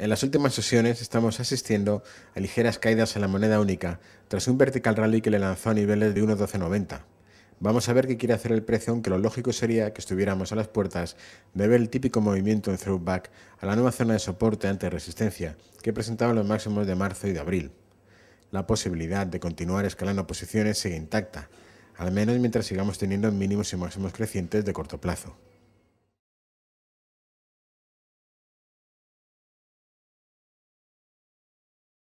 En las últimas sesiones estamos asistiendo a ligeras caídas en la moneda única, tras un vertical rally que le lanzó a niveles de 1.1290. Vamos a ver qué quiere hacer el precio, aunque lo lógico sería que estuviéramos a las puertas de ver el típico movimiento en throwback a la nueva zona de soporte ante resistencia que presentaban los máximos de marzo y de abril. La posibilidad de continuar escalando posiciones sigue intacta, al menos mientras sigamos teniendo mínimos y máximos crecientes de corto plazo.